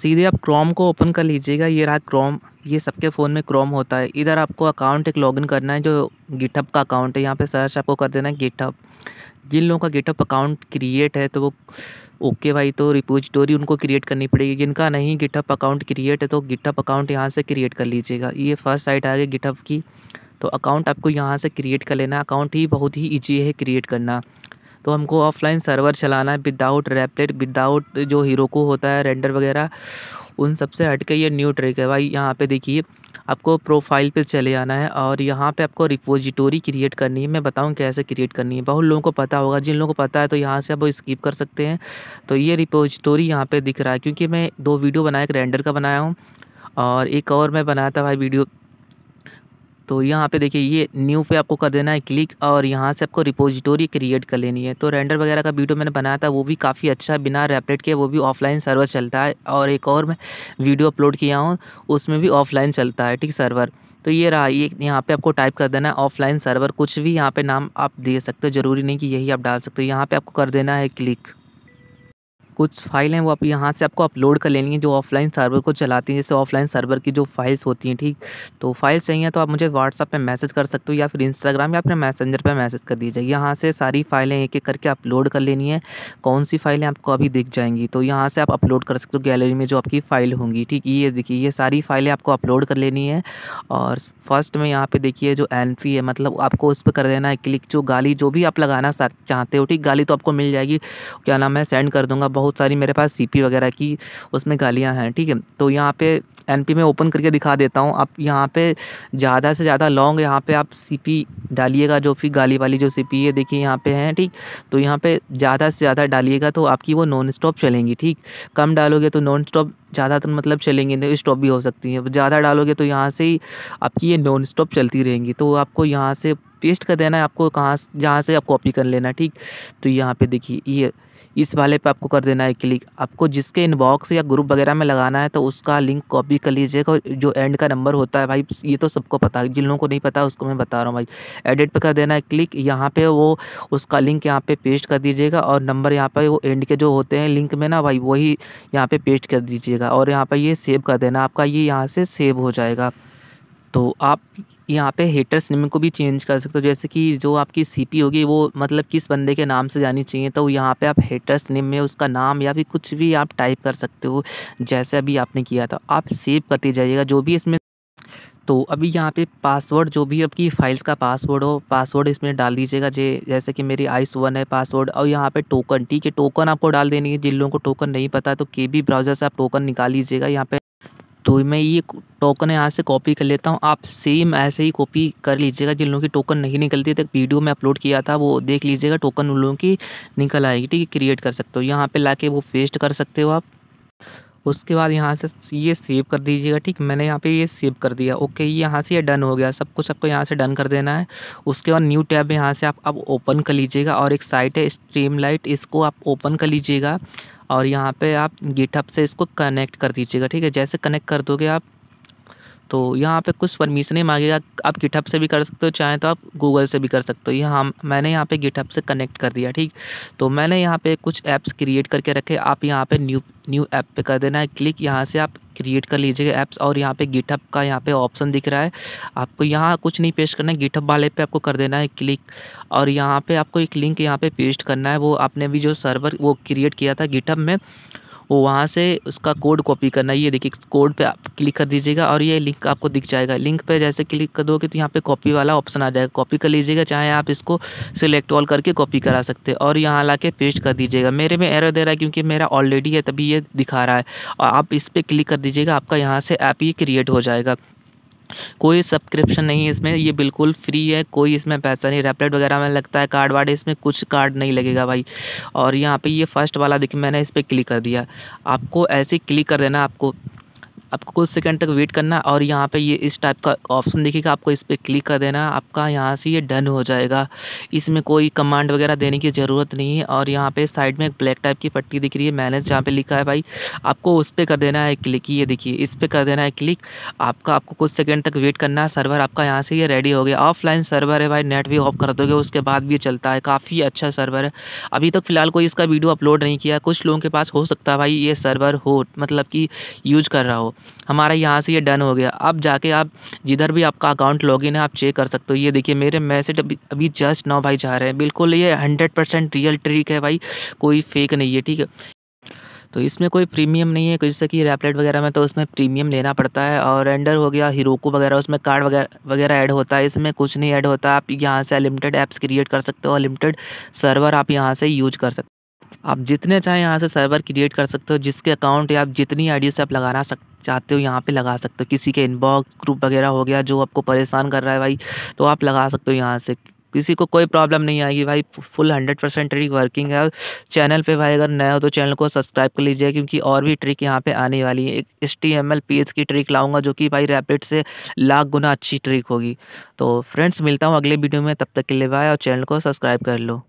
सीधे आप क्रोम को ओपन कर लीजिएगा ये रहा क्रोम ये सबके फ़ोन में क्रोम होता है इधर आपको अकाउंट एक लॉगिन करना है जो गिटअप का अकाउंट है यहाँ पे सर्च आपको कर देना है गिटअप जिन लोगों का गिटअप अकाउंट क्रिएट है तो वो ओके भाई तो रिपोजिटोरी उनको क्रिएट करनी पड़ेगी जिनका नहीं गिटअप अकाउंट क्रिएट है तो गिटअप अकाउंट यहाँ से क्रिएट कर लीजिएगा ये फर्स्ट साइट आ गई गिटअप की तो अकाउंट आपको यहाँ से क्रिएट कर लेना अकाउंट ही बहुत ही ईजी है क्रिएट करना तो हमको ऑफलाइन सर्वर चलाना है विदाउट रैपलेट विदाउट जो हीरो को होता है रेंडर वगैरह उन सबसे हट के ये न्यू ट्रिक है भाई यहाँ पे देखिए आपको प्रोफाइल पे चले आना है और यहाँ पे आपको रिपोजिटोरी क्रिएट करनी है मैं बताऊँ कैसे क्रिएट करनी है बहुत लोगों को पता होगा जिन लोगों को पता है तो यहाँ से आप वो स्किप कर सकते हैं तो ये रिपोजिटोरी यहाँ पर दिख रहा है क्योंकि मैं दो वीडियो बनाया एक रेंडर का बनाया हूँ और एक और मैं बनाया था भाई वीडियो तो यहाँ पे देखिए ये न्यू पे आपको कर देना है क्लिक और यहाँ से आपको रिपोजिटोरी क्रिएट कर लेनी है तो रेंडर वगैरह का वीडियो मैंने बनाया था वो भी काफ़ी अच्छा बिना रेपरेट के वो भी ऑफलाइन सर्वर चलता है और एक और मैं वीडियो अपलोड किया हूँ उसमें भी ऑफलाइन चलता है ठीक सर्वर तो ये रहा ये यहाँ पे आपको टाइप कर देना है ऑफलाइन सर्वर कुछ भी यहाँ पे नाम आप दे सकते हो ज़रूरी नहीं कि यही आप डाल सकते हो यहाँ पे आपको कर देना है क्लिक कुछ फाइल हैं वो आप यहाँ से आपको अपलोड कर लेनी है जो ऑफलाइन सर्वर को चलाती हैं जैसे ऑफलाइन सर्वर की जो फाइल्स होती हैं ठीक तो फाइल्स चाहिए तो आप मुझे व्हाट्सअप पर मैसेज कर सकते हो या फिर इंस्टाग्राम या अपने मैसेंजर पर मैसेज कर दीजिए यहाँ से सारी फाइलें एक एक करके अपलोड कर लेनी है कौन सी फाइलें आपको अभी दिख जाएंगी तो यहाँ से आप अपलोड कर सकते हो गैलरी में जो आपकी फ़ाइल होंगी ठीक ये देखिए ये सारी फाइलें आपको अपलोड कर लेनी है और फर्स्ट में यहाँ पे देखिए जो एन है मतलब आपको उस पर कर देना है क्लिक जो गाली जो भी आप लगाना चाहते हो ठीक गाली तो आपको मिल जाएगी क्या नाम है सेंड कर दूंगा बहुत बहुत सारी मेरे पास सी वगैरह की उसमें गालियाँ हैं ठीक है तो यहाँ पे एन पी में ओपन करके दिखा देता हूँ आप यहाँ पे ज़्यादा से ज़्यादा लॉन्ग यहाँ पे आप सी पी डालिएगा जो फिर गाली वाली जो सी पी है देखिए यहाँ पे हैं ठीक तो यहाँ पे ज़्यादा से ज़्यादा डालिएगा तो आपकी वो नॉन स्टॉप चलेंगी ठीक कम डालोगे तो नॉन स्टॉप ज़्यादातर मतलब चलेंगी नहीं स्टॉप तो भी हो सकती हैं ज़्यादा डालोगे तो यहाँ से ही आपकी ये नॉन स्टॉप चलती रहेंगी तो आपको यहाँ से पेस्ट कर देना है आपको कहाँ जहाँ से आप कॉपी कर लेना ठीक तो यहाँ पे देखिए ये इस वाले पे आपको कर देना है क्लिक आपको जिसके इनबॉक्स या ग्रुप वगैरह में लगाना है तो उसका लिंक कॉपी कर लीजिएगा जो एंड का नंबर होता है भाई ये तो सबको पता है जिन लोगों को नहीं पता उसको मैं बता रहा हूँ भाई एडिट पर कर देना है क्लिक यहाँ पे वो उसका लिंक यहाँ पे पेस्ट कर दीजिएगा और नंबर यहाँ पर वो एंड के जो होते हैं लिंक में ना भाई वही यहाँ पर पे पेस्ट कर दीजिएगा और यहाँ पर ये सेव कर देना आपका ये यहाँ से सेव हो जाएगा तो आप यहाँ पे हेटर्स नेम को भी चेंज कर सकते हो जैसे कि जो आपकी सीपी होगी वो मतलब किस बंदे के नाम से जानी चाहिए तो यहाँ पे आप हेटर्स नेम में उसका नाम या फिर कुछ भी आप टाइप कर सकते हो जैसे अभी आपने किया था आप सेव करते जाइएगा जो भी इसमें तो अभी यहाँ पे पासवर्ड जो भी आपकी फाइल्स का पासवर्ड हो पासवर्ड इसमें डाल दीजिएगा जे जैसे कि मेरी आइस वन है पासवर्ड और यहाँ पे टोकन ठीक है टोकन आपको डाल देनी है जिन लोगों को टोकन नहीं पता तो के ब्राउज़र से आप टोकन निकाल लीजिएगा यहाँ पे तो मैं ये टोकन यहाँ से कॉपी कर लेता हूँ आप सेम ऐसे ही कॉपी कर लीजिएगा जिन लोगों की टोकन नहीं निकलती तक वीडियो में अपलोड किया था वो देख लीजिएगा टोकन उन लोगों की निकल आएगी ठीक है क्रिएट कर सकते हो यहाँ पे लाके वो पेस्ट कर सकते हो आप उसके बाद यहाँ से ये सेव कर दीजिएगा ठीक मैंने यहाँ पे ये सेव कर दिया ओके ये यहाँ से ये डन हो गया सब कुछ आपको यहाँ से डन कर देना है उसके बाद न्यू टैब यहाँ से आप अब ओपन कर लीजिएगा और एक साइट है स्ट्रीम लाइट इसको आप ओपन कर लीजिएगा और यहाँ पे आप गिटअप से इसको कनेक्ट कर दीजिएगा ठीक है जैसे कनेक्ट कर दोगे आप तो यहाँ पे कुछ परमिशन ही मांगेगा आप गिटहब से भी कर सकते हो चाहें तो आप गूगल से भी कर सकते हो यहाँ मैंने यहाँ पे गिटहब से कनेक्ट कर दिया ठीक तो मैंने यहाँ पे कुछ ऐप्स क्रिएट करके रखे आप यहाँ पे न्यू न्यू ऐप पे कर देना है क्लिक यहाँ से आप क्रिएट कर लीजिएगा ऐप्स और यहाँ पे गिटहब का यहाँ पे ऑप्शन दिख रहा है आपको यहाँ कुछ नहीं पेस्ट करना है गिटहब वाले पे आपको कर देना है क्लिक और यहाँ पे आपको एक लिंक यहाँ पे पेस्ट करना है वो आपने भी जो सर्वर वो क्रिएट किया था गिटहब में वो वहाँ से उसका कोड कॉपी करना ये देखिए कोड पे आप क्लिक कर दीजिएगा और ये लिंक आपको दिख जाएगा लिंक पे जैसे क्लिक कर दोगे तो यहाँ पे कॉपी वाला ऑप्शन आ जाएगा कॉपी कर लीजिएगा चाहे आप इसको सिलेक्ट ऑल करके कॉपी करा सकते हैं और यहाँ ला के पेस्ट कर दीजिएगा मेरे में एरर दे रहा है क्योंकि मेरा ऑलरेडी है तभी ये दिखा रहा है और आप इस पर क्लिक कर दीजिएगा आपका यहाँ से ऐप ये क्रिएट हो जाएगा कोई सब्सक्रिप्शन नहीं है इसमें ये बिल्कुल फ्री है कोई इसमें पैसा नहीं रेपलेट वगैरह में लगता है कार्ड वार्ड इसमें कुछ कार्ड नहीं लगेगा भाई और यहाँ पे ये फर्स्ट वाला देखिए मैंने इस पर क्लिक कर दिया आपको ऐसे क्लिक कर देना आपको आपको कुछ सेकंड तक वेट करना और यहाँ पे ये इस टाइप का ऑप्शन देखिएगा आपको इस पर क्लिक कर देना आपका यहाँ से ये डन हो जाएगा इसमें कोई कमांड वगैरह देने की ज़रूरत नहीं है और यहाँ पे साइड में एक ब्लैक टाइप की पट्टी दिख रही है मैनेज जहाँ पे लिखा है भाई आपको उस पर कर देना है क्लिक ये देखिए इस पर कर देना है क्लिक आपका आपको कुछ सेकेंड तक वेट करना है सर्वर आपका यहाँ से ये रेडी हो गया ऑफलाइन सर्वर है भाई नेट भी ऑफ कर दोगे उसके बाद भी चलता है काफ़ी अच्छा सर्वर है अभी तक फ़िलहाल कोई इसका वीडियो अपलोड नहीं किया कुछ लोगों के पास हो सकता है भाई ये सर्वर हो मतलब कि यूज कर रहा हो हमारा यहाँ से ये यह डन हो गया अब जाके आप जिधर भी आपका अकाउंट लॉगिन है आप चेक कर सकते हो ये देखिए मेरे मैसेज अभी अभी जस्ट नौ भाई जा रहे हैं बिल्कुल ये हंड्रेड परसेंट रियल ट्रिक है भाई कोई फेक नहीं है ठीक है तो इसमें कोई प्रीमियम नहीं है जैसे कि रैपलेट वगैरह में तो उसमें प्रीमियम लेना पड़ता है और एंडर हो गया हिरोको वगैरह उसमें कार्ड वगैरह वगैरह ऐड होता है इसमें कुछ नहीं ऐड होता आप यहाँ से अनलिमिटेड ऐप्स क्रिएट कर सकते हो अनलिमिटेड सर्वर आप यहाँ से यूज कर सकते हो आप जितने चाहें यहाँ से सर्वर क्रिएट कर सकते हो जिसके अकाउंट या आप जितनी आईडी से आप लगाना सक चाहते हो यहाँ पे लगा सकते हो किसी के इनबॉक्स ग्रुप वगैरह हो गया जो आपको परेशान कर रहा है भाई तो आप लगा सकते हो यहाँ से किसी को कोई प्रॉब्लम नहीं आएगी भाई full hundred percent trick working है और चैनल पे भाई अगर नया हो तो चैनल को सब्सक्राइब कर लीजिए क्योंकि और भी ट्रिक यहाँ पे आने वाली है एक S T M L page की ट्रिक लाऊंगा जो कि भाई रैपिड से लाख गुना अच्छी ट्रिक होगी तो फ्रेंड्स मिलता हूँ अगले वीडियो में तब तक के लिए भाई और चैनल को सब्सक्राइब कर लो